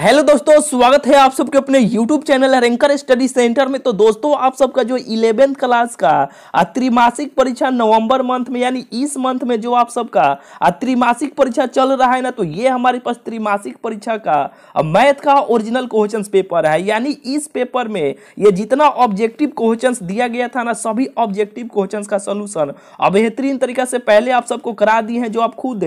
hello दोस्तों स्वागत है आप सबके अपने YouTube channel ranker study centre में तो दोस्तों आप सबका जो इलेवेंथ क्लास का त्रिमासिक परीक्षा नवंबर मंथ में यानी इस मंथ में जो आप सबका त्रिमासिक परीक्षा चल रहा है ना तो ये हमारे पास त्रिमासिक परीक्षा का मैथ का ओरिजिनल क्वेश्चन पेपर है यानी इस पेपर में ये जितना ऑब्जेक्टिव क्वेश्चन दिया गया था ना सभी ऑब्जेक्टिव क्वेश्चन का सोल्यूशन बेहतरीन तरीका से पहले आप सबको करा दिए हैं जो आप खुद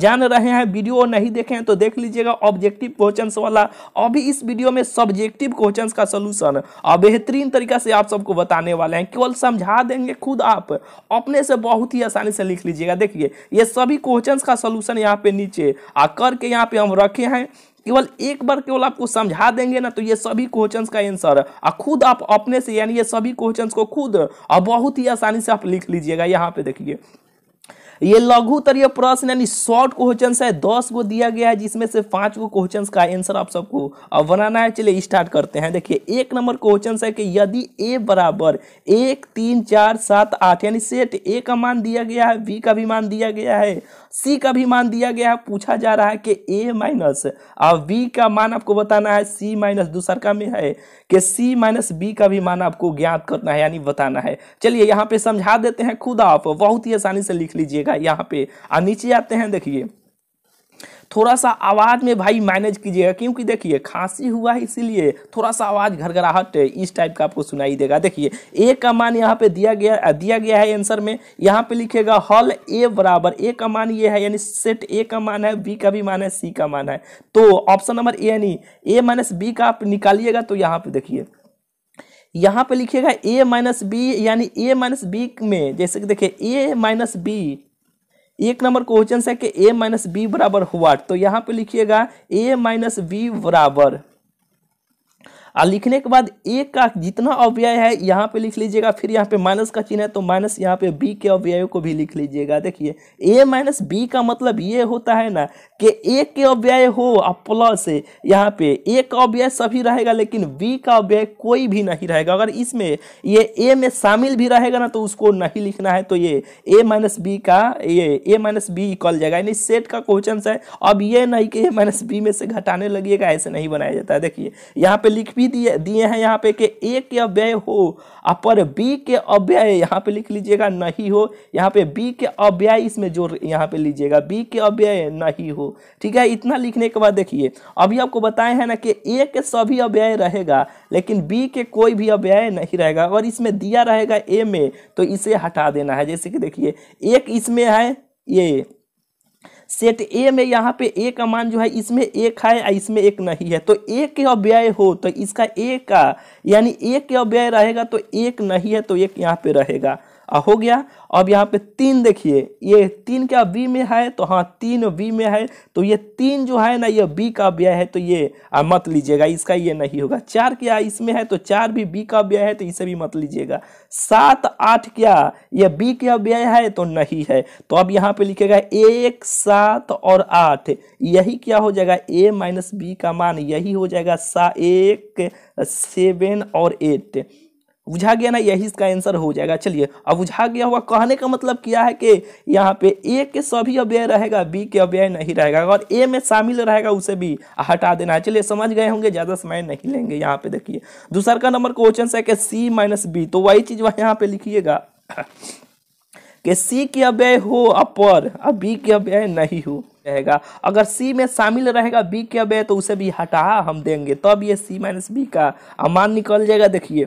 जान रहे हैं वीडियो नहीं देखे हैं तो देख लीजिएगा ऑब्जेक्टिव क्वेश्चन वाला अभी इस वीडियो में सब्जेक्टिव क्वेश्चंस का सोल्यूशन बेहतरीन तरीका से आप सबको बताने वाले हैं केवल समझा देंगे खुद आप अपने से बहुत ही आसानी से लिख लीजिएगा देखिए ये सभी क्वेश्चंस का सोल्यूशन यहाँ पे नीचे आ करके यहाँ पे हम रखे हैं केवल एक बार केवल आपको समझा देंगे ना तो ये सभी क्वेश्चंस का आंसर और खुद आप अपने से यानी ये सभी क्वेश्चंस को खुद और बहुत ही आसानी से आप लिख लीजिएगा यहाँ पे देखिए ये उत्तरीय प्रश्न यानी शॉर्ट क्वेश्चन है दस गो दिया गया है जिसमें से पांच गो क्वेश्चन का आंसर आप सबको अब बनाना है चलिए स्टार्ट करते हैं देखिए एक नंबर क्वेश्चन है कि यदि ए बराबर एक तीन चार सात आठ यानी सेट ए का मान दिया गया है बी का भी मान दिया गया है सी का भी मान दिया गया है पूछा जा रहा है कि ए माइनस और बी का मान आपको बताना है सी माइनस दूसर का में है कि सी माइनस बी का भी मान आपको ज्ञात करना है यानी बताना है चलिए यहाँ पे समझा देते हैं खुद आप बहुत ही आसानी से लिख लीजिएगा यहाँ पे और नीचे आते हैं देखिए थोड़ा सा आवाज़ में भाई मैनेज कीजिएगा क्योंकि देखिए खांसी हुआ है इसीलिए थोड़ा सा आवाज़ घरघराहट इस टाइप का आपको सुनाई देगा देखिए ए का मान यहाँ पे दिया गया दिया गया है आंसर में यहाँ पे लिखेगा हल ए बराबर ए का मान ये है यानी सेट ए का मान है बी का भी मान है सी का मान है तो ऑप्शन नंबर ए यानी ए माइनस बी का आप निकालिएगा तो यहाँ पे देखिए यहाँ पे लिखिएगा ए माइनस बी यानी ए माइनस बी में जैसे कि देखिए ए माइनस बी एक नंबर क्वेश्चन है कि ए माइनस बी बराबर हुआ तो यहाँ पे लिखिएगा ए माइनस बी बराबर और लिखने के बाद ए का जितना अव्यय है यहाँ पे लिख लीजिएगा फिर यहाँ पे माइनस का चिन्ह है तो माइनस यहाँ पे बी के अव्यय को भी लिख लीजिएगा देखिए ए माइनस बी का मतलब ये होता है ना कि ए के अव्यय हो और प्लस यहाँ पे ए का अव्यय सभी रहेगा लेकिन बी का अव्यय कोई भी नहीं रहेगा अगर इसमें ये ए में शामिल भी रहेगा ना तो उसको नहीं लिखना है तो ये ए माइनस बी का ये ए माइनस बी इक्वल जाएगा यानी सेट का क्वेश्चन है अब ये नहीं कि ए माइनस बी में से घटाने लगिएगा ऐसे नहीं बनाया जाता है देखिए यहाँ पे लिख भी दिए दिए हैं यहाँ पे कि ए के अव्यय हो अपर बी के अव्यय यहाँ पे लिख लीजिएगा नहीं हो यहाँ पे बी के अव्यय इसमें जो यहाँ पे लीजिएगा बी के अव्यय नहीं हो ठीक है इतना लिखने के बाद देखिए अभी आपको बताए हैं ना कि ए के सभी अव्यय रहेगा लेकिन बी के कोई भी अव्यय नहीं रहेगा अगर इसमें दिया रहेगा ए में तो इसे हटा देना है जैसे कि देखिए एक इसमें है ये सेट ए में यहाँ पे ए का मान जो है इसमें एक है या इसमें एक नहीं है तो एक के अव्यय हो तो इसका एक का यानी एक के अव्यय रहेगा तो एक नहीं है तो एक यहाँ पे रहेगा हो गया अब यहाँ पे तीन देखिए ये तीन क्या बी में है तो हाँ तीन बी में है तो ये तीन जो है ना ये बी का व्यय है तो ये आ, मत लीजिएगा इसका ये नहीं होगा चार क्या इसमें है तो चार भी बी का व्यय है तो इसे भी मत लीजिएगा सात आठ क्या ये बी का व्यय है तो नहीं है तो अब यहाँ पे लिखेगा एक सात और आठ यही क्या हो जाएगा ए माइनस बी का मान यही हो जाएगा सा एक सेवन और एट बुझा गया ना यही इसका आंसर हो जाएगा चलिए अब बुझा गया हुआ कहने का मतलब क्या है कि यहाँ पे ए के सभी अव्यय रहेगा बी के अव्यय नहीं रहेगा और ए में शामिल रहेगा उसे भी हटा देना है चलिए समझ गए होंगे ज़्यादा समय नहीं लेंगे यहाँ पे देखिए दूसरा का नंबर क्वेश्चन है कि सी माइनस बी तो वही चीज़ वह यहाँ पे लिखिएगा कि सी के अव्यय हो अपर और बी के अव्यय नहीं हो रहेगा अगर सी में शामिल रहेगा बी के अव्यय तो उसे भी हटा हम देंगे तब तो ये सी माइनस बी का अमान निकल जाएगा देखिए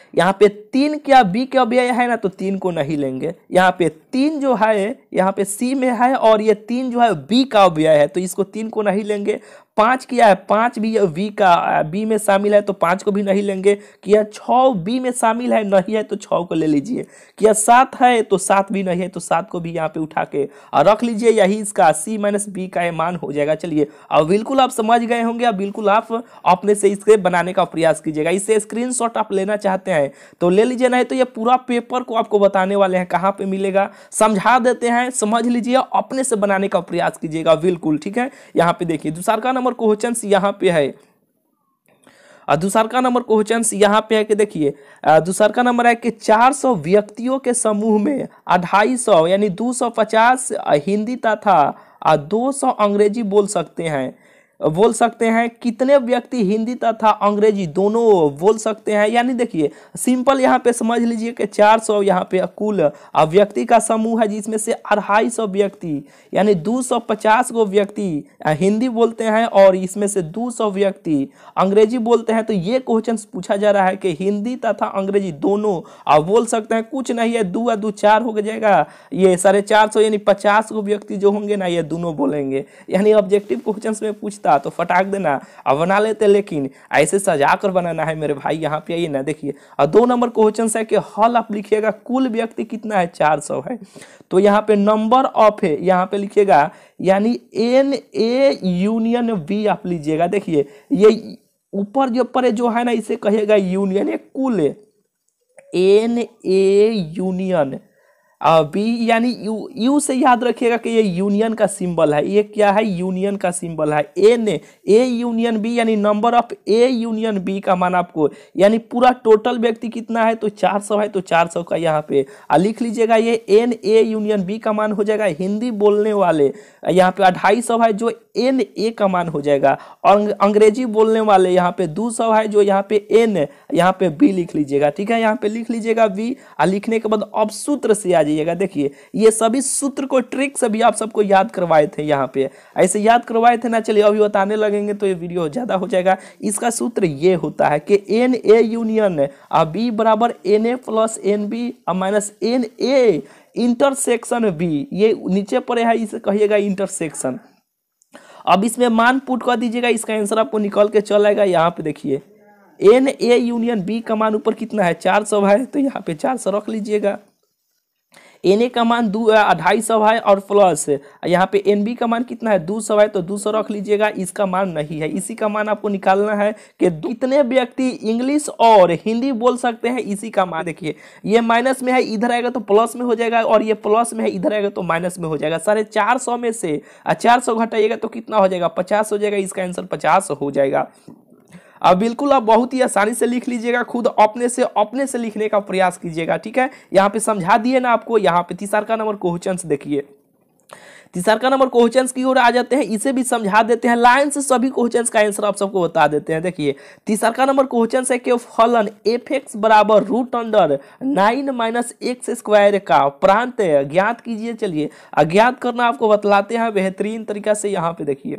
यहाँ पे तीन क्या बी का व्यय है ना तो तीन को नहीं लेंगे यहाँ पे तीन जो है यहाँ पे सी में है और ये तीन जो है बी का व्यय है तो इसको तीन को नहीं लेंगे पाँच किया है पाँच भी वी का बी में शामिल है तो पाँच को भी नहीं लेंगे किया छ बी में शामिल है नहीं है तो छ को ले लीजिए किया सात है तो सात भी नहीं है तो सात को भी यहाँ पे उठा के और रख लीजिए यही इसका सी माइनस बी का मान हो जाएगा चलिए अब बिल्कुल आप समझ गए होंगे अब बिल्कुल आप अपने से इसके बनाने का प्रयास कीजिएगा इसे स्क्रीन आप लेना चाहते हैं है तो ले लीजिए नहीं तो ये पूरा पेपर को आपको बताने वाले हैं कहाँ पे मिलेगा समझा देते हैं समझ लीजिए अपने से बनाने का प्रयास कीजिएगा बिल्कुल ठीक है यहाँ पे देखिए दूसरा का नंबर क्वेश्चन यहाँ पे है दूसर का नंबर क्वेश्चन यहाँ पे है कि देखिए दूसर का नंबर है कि 400 व्यक्तियों के समूह में अढ़ाई यानी 250 हिंदी तथा दो सौ अंग्रेजी बोल सकते हैं बोल सकते हैं कितने व्यक्ति हिंदी तथा अंग्रेजी दोनों बोल सकते हैं यानी देखिए सिंपल यहाँ पे समझ लीजिए कि 400 सौ यहाँ पे कुल व्यक्ति का समूह है जिसमें से अढ़ाई सौ व्यक्ति यानी 250 गो व्यक्ति हिंदी बोलते हैं और इसमें से 200 व्यक्ति अंग्रेजी बोलते हैं तो ये क्वेश्चन पूछा जा रहा है कि हिंदी तथा अंग्रेजी दोनों बोल सकते हैं कुछ नहीं है दो या दो चार हो जाएगा ये साढ़े चार सौ यानी पचास गो व्यक्ति जो होंगे ना ये दोनों बोलेंगे यानी ऑब्जेक्टिव क्वेश्चन में पूछता का तो फटाक देना अब बना लेते लेकिन ऐसे सजा कर बनाना है मेरे भाई यहाँ पे आइए ना देखिए और दो नंबर क्वेश्चन है कि हल आप लिखिएगा कुल व्यक्ति कितना है चार है तो यहाँ पे नंबर ऑफ है यहाँ पे लिखिएगा यानी एन ए यूनियन बी आप लीजिएगा देखिए ये ऊपर जो पर जो है ना इसे कहेगा यूनियन ये कुल एन ए यूनियन बी यानी यू यू से याद रखिएगा कि ये यूनियन का सिंबल है ये क्या है यूनियन का सिंबल है ए ने ए यूनियन बी यानी number of A union B का मान आपको यानी पूरा टोटल व्यक्ति कितना है तो चार सौ है तो चार सौ का यहाँ पे आ लिख लीजिएगा ये एन ए यूनियन बी का मान हो जाएगा हिंदी बोलने वाले यहाँ पे अढ़ाई सौ है जो एन ए का मान हो जाएगा और अंग्रेजी बोलने वाले यहाँ पे दो सौ है जो यहाँ पे एन यहाँ पे बी लिख लीजिएगा ठीक है यहाँ पे लिख लीजिएगा बी और लिखने के बाद अब सूत्र से आ जाइएगा देखिए ये सभी सूत्र को ट्रिक सभी आप सबको याद करवाए थे यहाँ पे ऐसे याद करवाए थे ना चलिए अभी बताने लगेंगे तो ये वीडियो ज़्यादा हो जाएगा इसका सूत्र ये होता है कि एन ए यूनियन और बी बराबर n A plus n B और minus n A intersection B ये नीचे पड़े है इसे कहिएगा इंटरसेक्शन अब इसमें मान पुट कर दीजिएगा इसका आंसर आपको निकल के चल यहाँ पे देखिए एन ए यूनियन बी का मान ऊपर कितना है चार सौ है तो यहाँ पे चार सौ रख लीजिएगा एन ए का मान दो अढ़ाई सौ है और प्लस यहाँ पे एन बी का मान कितना है दो सौ है तो दो सौ रख लीजिएगा इसका मान नहीं है इसी का मान आपको निकालना है कि कितने व्यक्ति इंग्लिश और हिंदी बोल सकते हैं इसी का मान देखिए ये माइनस में है इधर आएगा तो प्लस में हो जाएगा और ये प्लस में है इधर आएगा तो माइनस में हो जाएगा साढ़े चार सौ में से चार सौ घटाइएगा तो कितना हो जाएगा पचास हो जाएगा इसका आंसर पचास हो जाएगा अब बिल्कुल आप बहुत ही आसानी से लिख लीजिएगा खुद अपने से अपने से लिखने का प्रयास कीजिएगा ठीक है यहाँ पे समझा दिए ना आपको यहाँ पे तीसरा का नंबर क्वेश्चन देखिए तीसर का नंबर क्वेश्चन की ओर आ जाते हैं इसे भी समझा देते हैं लाइन से सभी क्वेश्चन का आंसर आप सबको बता देते हैं देखिए तीसर का नंबर क्वेश्चन है कि फलन एफ एक्स बराबर root under nine minus x square का प्रांत ज्ञात कीजिए चलिए अज्ञात करना आपको बतलाते हैं बेहतरीन तरीका से यहाँ पे देखिए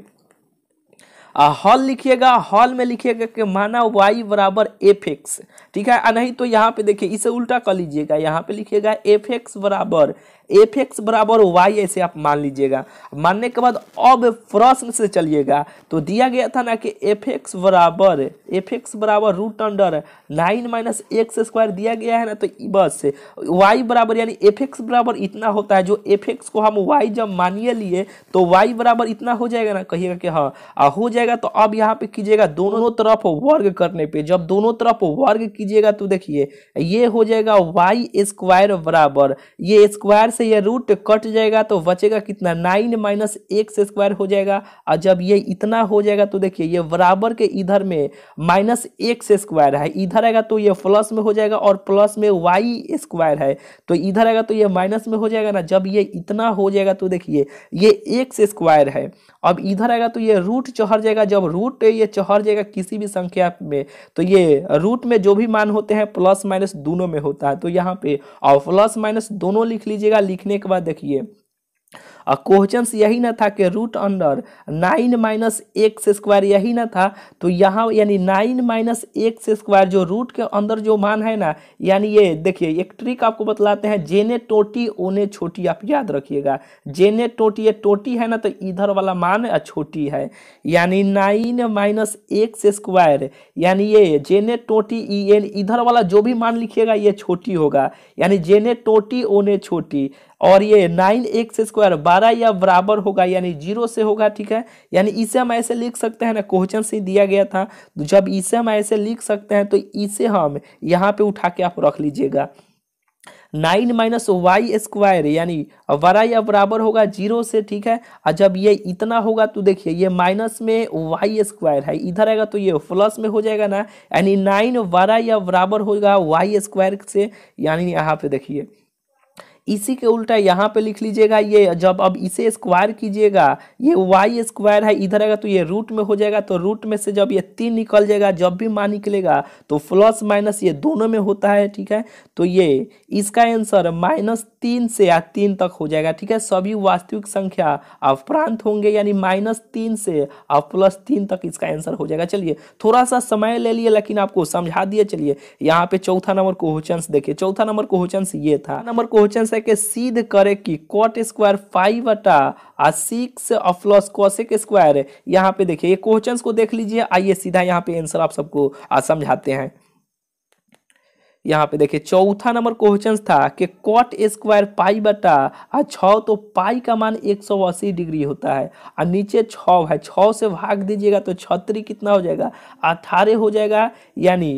हॉल लिखिएगा हॉल में लिखिएगा कि माना वाई बराबर एफ एक्स ठीक है नहीं तो यहाँ पे देखिए इसे उल्टा कर लीजिएगा यहाँ पे लिखिएगा एफ एक्स बराबर एफ एक्स बराबर वाई ऐसे आप मान लीजिएगा मानने के बाद अब प्रश्न से चलिएगा तो दिया गया था ना कि एफ एक्स बराबर एफ एक्स बराबर root under nine minus x square दिया गया है ना तो बस वाई बराबर यानी एफ एक्स बराबर इतना होता है जो एफ एक्स को हम वाई जब मानिए लिए तो वाई बराबर इतना हो जाएगा ना कहिएगा कि हाँ हो जाएगा जाएगा तो अब यहाँ पे कीजिएगा दोनों तरफ वर्ग करने पे जब दोनों तरफ वर्ग कीजिएगा तो देखिए ये हो जाएगा वाई स्क्वायर बराबर ये स्क्वायर से ये रूट कट जाएगा तो बचेगा कितना नाइन माइनस एक्स स्क्वायर हो जाएगा और जब ये इतना हो जाएगा तो देखिए ये बराबर के इधर में माइनस एक्स स्क्वायर है इधर आएगा तो ये प्लस में हो जाएगा और प्लस में वाई स्क्वायर है तो इधर आएगा तो ये माइनस में हो जाएगा ना जब ये इतना हो जाएगा तो देखिए ये एक्स स्क्वायर है अब इधर आएगा तो ये रूट चढ़ जाएगा जब रूट ये चढ़ जाएगा किसी भी संख्या में तो ये रूट में जो भी मान होते हैं प्लस माइनस दोनों में होता है तो यहाँ पे और प्लस माइनस दोनों लिख लीजिएगा लिखने के बाद देखिए और क्वेश्चन यही ना था कि root under nine minus x square यही ना था तो यहाँ यानी नाइन माइनस एक्स स्क्वायर जो रूट के अंदर जो मान है ना यानी ये देखिए एक ट्रिक आपको बतलाते हैं जेने टोटी ओने छोटी आप याद रखिएगा जेने टोटी ये टोटी है ना तो इधर वाला मान छोटी है यानी नाइन माइनस एक्स स्क्वायर यानी ये जेने टोटी ई एन इधर वाला जो भी मान लिखिएगा ये छोटी होगा यानी जेने टोटी ओने छोटी और ये नाइन एक्स स्क्वायर बारह या बराबर होगा यानी जीरो से होगा ठीक है यानी इसे हम ऐसे लिख सकते हैं ना क्वेश्चन से दिया गया था तो जब इसे हम ऐसे लिख सकते हैं तो इसे हम यहाँ पे उठा के आप रख लीजिएगा नाइन माइनस वाई स्क्वायर यानी बड़ा या बराबर होगा जीरो से ठीक है और जब ये इतना होगा तो देखिए ये माइनस में वाई स्क्वायर है इधर आएगा तो ये प्लस में हो जाएगा ना यानी नाइन बड़ा या बराबर होगा वाई स्क्वायर से यानी यहाँ पे देखिए इसी के उल्टा यहाँ पे लिख लीजिएगा ये जब अब इसे स्क्वायर कीजिएगा ये वाई स्क्वायर है इधर आएगा तो ये रूट में हो जाएगा तो रूट में से जब ये तीन निकल जाएगा जब भी मान निकलेगा तो प्लस माइनस ये दोनों में होता है ठीक है तो ये इसका आंसर माइनस तीन से या तीन तक हो जाएगा ठीक है सभी वास्तविक संख्या अब प्रांत होंगे यानी माइनस तीन से अब प्लस तीन तक इसका आंसर हो जाएगा चलिए थोड़ा सा समय ले लिए लेकिन आपको समझा दिए चलिए यहाँ पे चौथा नंबर क्वेश्चन देखिए चौथा नंबर क्वेश्चन ये था नंबर क्वेश्चन आंसर के सीध करे कि कॉट स्क्वायर फाइव अटा आ सिक्स प्लस कॉसेक स्क्वायर यहाँ पे देखिए ये क्वेश्चन को देख लीजिए आइए सीधा यहाँ पे आंसर आप सबको समझाते हैं यहाँ पे देखिए चौथा नंबर क्वेश्चन था कि कॉट स्क्वायर पाई बटा आ छ तो पाई का मान 180 डिग्री होता है और नीचे छ है छ से भाग दीजिएगा तो छत्री कितना हो जाएगा अठारह हो जाएगा यानी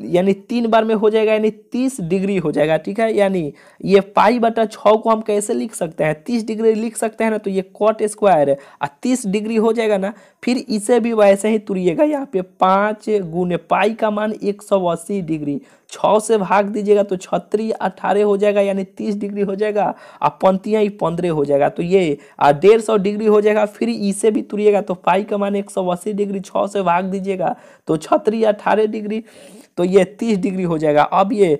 यानी तीन बार में हो जाएगा यानी तीस डिग्री हो जाएगा ठीक है यानी ये पाई बटा छ को हम कैसे लिख सकते हैं तीस डिग्री लिख सकते हैं ना तो ये कॉट स्क्वायर है और तीस डिग्री हो जाएगा ना फिर इसे भी वैसे ही तुरिएगा यहाँ पे पाँच गुने पाई का मान एक सौ अस्सी डिग्री छ से भाग दीजिएगा तो छत्री अठारह हो जाएगा यानी तीस डिग्री हो जाएगा और पंतियाँ ही पंद्रह हो जाएगा तो ये डेढ़ सौ डिग्री हो जाएगा फिर इसे भी तुरिएगा तो पाई का मान एक सौ अस्सी डिग्री छः से भाग दीजिएगा तो छत्री अठारह डिग्री तो ये तीस डिग्री हो जाएगा अब ये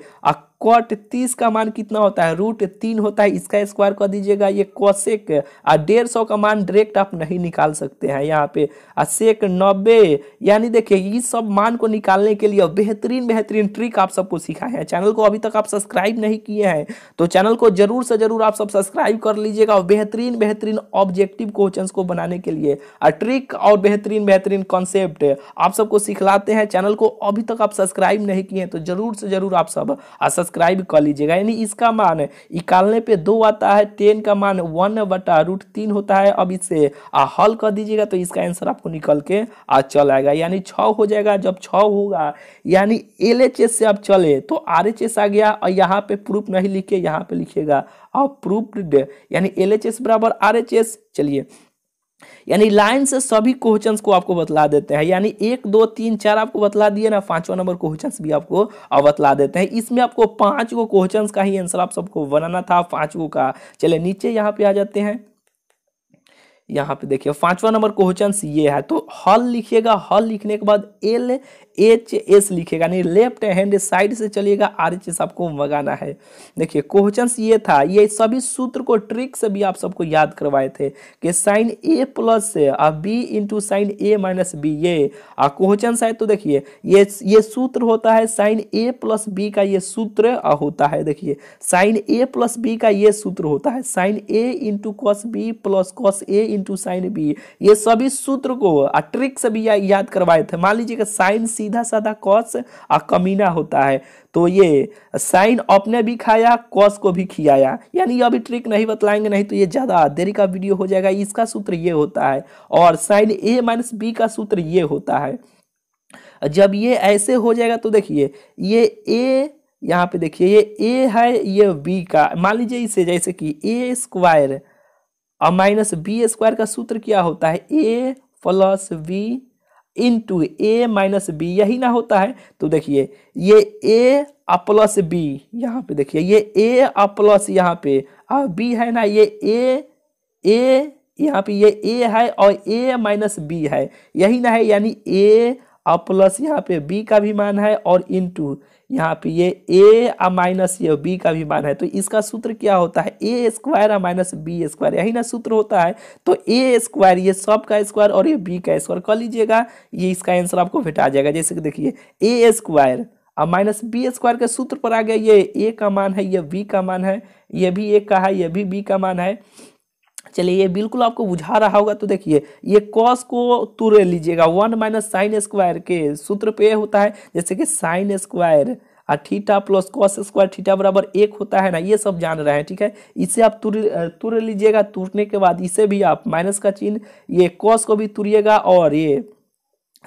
कॉट तीस का मान कितना होता है रूट तीन होता है इसका स्क्वायर कर दीजिएगा ये कौशेक और डेढ़ सौ का मान डायरेक्ट आप नहीं निकाल सकते हैं यहाँ पे और सेक नब्बे यानी देखिए इस सब मान को निकालने के लिए बेहतरीन बेहतरीन ट्रिक आप सबको सिखाए हैं चैनल को अभी तक आप सब्सक्राइब नहीं किए हैं तो चैनल को जरूर से जरूर आप सब सब्सक्राइब कर लीजिएगा और बेहतरीन बेहतरीन ऑब्जेक्टिव क्वेश्चन को बनाने के लिए और ट्रिक और बेहतरीन बेहतरीन कॉन्सेप्ट आप सबको सिखलाते हैं चैनल को अभी तक आप सब्सक्राइब नहीं किए हैं तो जरूर से जरूर आप सब सब्सक्राइब कर लीजिएगा यानी इसका मान निकालने पे दो आता है टेन का मान वन बटा रूट तीन होता है अब इसे हल कर दीजिएगा तो इसका आंसर आपको निकल के आ चल आएगा यानी छ हो जाएगा जब छ होगा यानी एल एच एस से अब चले तो आर एच एस आ गया और यहाँ पे प्रूफ नहीं लिखे यहाँ पे लिखेगा और यानी एल एच एस बराबर आर एच एस चलिए यानी लाइन से सभी क्वेश्चंस को आपको बतला देते हैं यानी एक दो तीन चार आपको बतला दिए ना पांचवा नंबर क्वेश्चंस भी आपको बतला देते हैं इसमें आपको पांच को क्वेश्चंस का ही आंसर आप सबको बनाना था पांच को का चले नीचे यहाँ पे आ जाते हैं यहाँ पे देखिए पांचवा नंबर क्वेश्चन ये है तो हल लिखिएगा हल लिखने के बाद एल एच एस लिखेगा नहीं लेफ्ट हैंड साइड से चलिएगा आर एच एस आपको मंगाना है देखिए क्वेश्चन ये था ये सभी सूत्र को ट्रिक से भी आप सबको याद करवाए थे कि साइन ए प्लस से और B into sine A minus B ये और क्वेश्चन है तो देखिए ये ये सूत्र होता है साइन ए प्लस बी का ये सूत्र होता है देखिए साइन ए प्लस बी का ये सूत्र होता है sine A into cos B plus cos A into sine B ये सभी सूत्र को ट्रिक से भी याद करवाए थे मान लीजिए कि साइन सी सीधा साधा कॉस आ कमीना होता है तो ये साइन अपने भी खाया कॉस को भी खियाया यानी अभी ट्रिक नहीं बतलाएंगे नहीं तो ये ज़्यादा देरी का वीडियो हो जाएगा इसका सूत्र ये होता है और साइन ए माइनस बी का सूत्र ये होता है जब ये ऐसे हो जाएगा तो देखिए ये ए यहाँ पे देखिए ये ए है ये बी का मान लीजिए इसे जैसे कि ए स्क्वायर और माइनस बी स्क्वायर का सूत्र क्या होता है A plus B into A minus B यही ना होता है तो देखिए ये ए आ प्लस बी यहाँ पे देखिए ये ए आ प्लस यहाँ पे और बी है ना ये ए ए यहाँ पे ये ए है और ए माइनस बी है यही ना है यानी ए और प्लस यहाँ पे बी का भी मान है और इन टू यहाँ पे ये ए और माइनस ये बी का भी मान है तो इसका सूत्र क्या होता है ए स्क्वायर और माइनस बी स्क्वायर यही ना सूत्र होता है तो ए स्क्वायर ये सब का स्क्वायर और ये बी का स्क्वायर कर लीजिएगा ये इसका आंसर आपको भेटा जाएगा जैसे कि देखिए ए स्क्वायर अब माइनस बी स्क्वायर के सूत्र पर आ गया ये ए का मान है ये बी का मान है ये भी ए का है ये भी बी का मान है चलिए ये बिल्कुल आपको बुझा रहा होगा तो देखिए ये कॉस को तुर लीजिएगा वन माइनस साइन स्क्वायर के सूत्र पे होता है जैसे कि साइन स्क्वायर और theta plus cos square theta बराबर एक होता है ना ये सब जान रहे हैं ठीक है इसे आप तुर तुर लीजिएगा तुरने के बाद इसे भी आप माइनस का चिन्ह ये कॉस को भी तुरिएगा और ये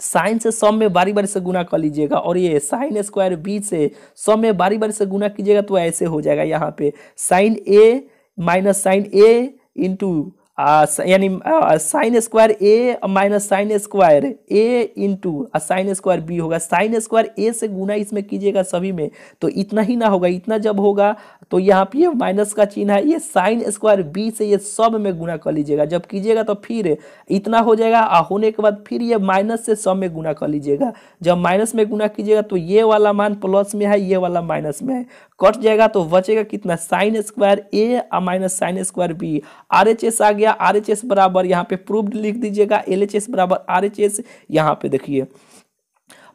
साइन से सम में बारी बारी से गुना कर लीजिएगा और ये साइन स्क्वायर बी से सम में बारी बारी से गुना कीजिएगा तो ऐसे हो जाएगा यहाँ पे sine A minus sine A into यानी sine square A minus sine square A into sine square B होगा साइन स्क्वायर ए से गुना इसमें कीजिएगा सभी में तो इतना ही ना होगा इतना जब होगा तो यहाँ पे माइनस का चिन्ह है ये साइन स्क्वायर बी से ये सब में गुना कर लीजिएगा जब कीजिएगा तो फिर इतना हो जाएगा और होने के बाद फिर ये माइनस से सब में गुना कर लीजिएगा जब माइनस में गुना कीजिएगा तो ये वाला मान प्लस में है ये वाला माइनस में है कट जाएगा तो बचेगा कितना sine square A minus sine square B R H S आ गया आर एच एस बराबर यहाँ पे प्रूव लिख दीजिएगा एल एच एस बराबर आर एच एस यहाँ पे देखिए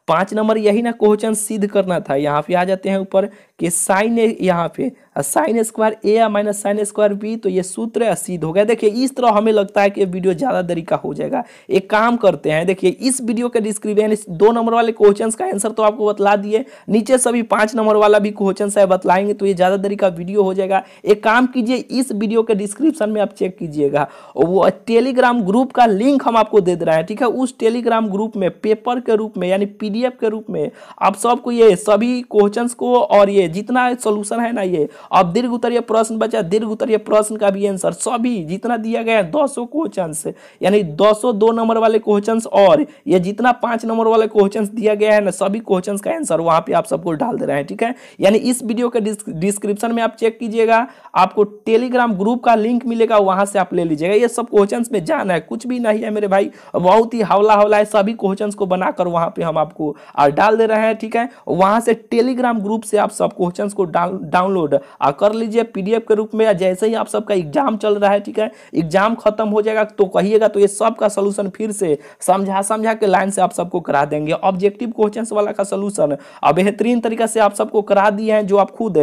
पांच नंबर यही ना क्वेश्चन सिद्ध करना था यहाँ पे आ जाते हैं ऊपर कि साइन ए यहाँ पे साइन स्क्वायर ए या माइनस साइन स्क्वायर बी तो ये सूत्र सीध हो गया देखिए इस तरह हमें लगता है कि वीडियो ज़्यादा देरी का हो जाएगा एक काम करते हैं देखिए इस वीडियो के डिस्क्रिप्शन दो नंबर वाले क्वेश्चन का आंसर तो आपको बतला दिए नीचे सभी पाँच नंबर वाला भी क्वेश्चन है बतलाएंगे तो ये ज़्यादा देरी का वीडियो हो जाएगा एक काम कीजिए इस वीडियो के डिस्क्रिप्शन में आप चेक कीजिएगा वो टेलीग्राम ग्रुप का लिंक हम आपको दे दे रहे हैं ठीक है उस टेलीग्राम ग्रुप में पेपर के रूप में यानी पी के रूप में आप सबको ये सभी क्वेश्चन को और ये जितना सोल्यूशन है ना ये अब दीर्घ उत्तरीय प्रश्न बचा दीर्घ उत्तरीय प्रश्न का भी आंसर सभी जितना दिया गया है सौ क्वेश्चन यानी दो सौ दो नंबर वाले क्वेश्चन और ये जितना पांच नंबर वाले क्वेश्चन दिया गया है ना सभी क्वेश्चन का आंसर वहां पर आप सबको डाल दे रहे हैं ठीक है यानी इस वीडियो के डिस्क्रिप्शन में आप चेक कीजिएगा आपको टेलीग्राम ग्रुप का लिंक मिलेगा वहां से आप ले लीजिएगा ये सब क्वेश्चन में जाना है कुछ भी नहीं है मेरे भाई बहुत ही हवला हवला है सभी क्वेश्चन को बनाकर वहां पर हम आपको डाल दे रहे हैं ठीक है वहां से टेलीग्राम ग्रुप से आप सबको क्वेश्चन को डाउनलोड कर लीजिए पीडीएफ के रूप में या जैसे ही आप सबका एग्जाम चल रहा है ठीक है एग्जाम खत्म हो जाएगा तो कहिएगा तो ये सब का सोल्यूशन फिर से समझा समझा के लाइन से आप सबको करा देंगे ऑब्जेक्टिव क्वेश्चन वाला का सोल्यूशन बेहतरीन तरीका से आप सबको करा दिए हैं जो आप खुद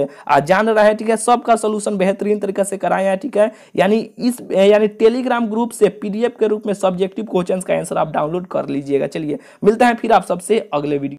जान रहे हैं ठीक है सबका सोल्यूशन बेहतरीन तरीके से कराए हैं ठीक है यानी इस यानी टेलीग्राम ग्रुप से पीडीएफ के रूप में सब्जेक्टिव क्वेश्चन का आंसर आप डाउनलोड कर लीजिएगा चलिए मिलते हैं फिर आप सबसे अगले वीडियो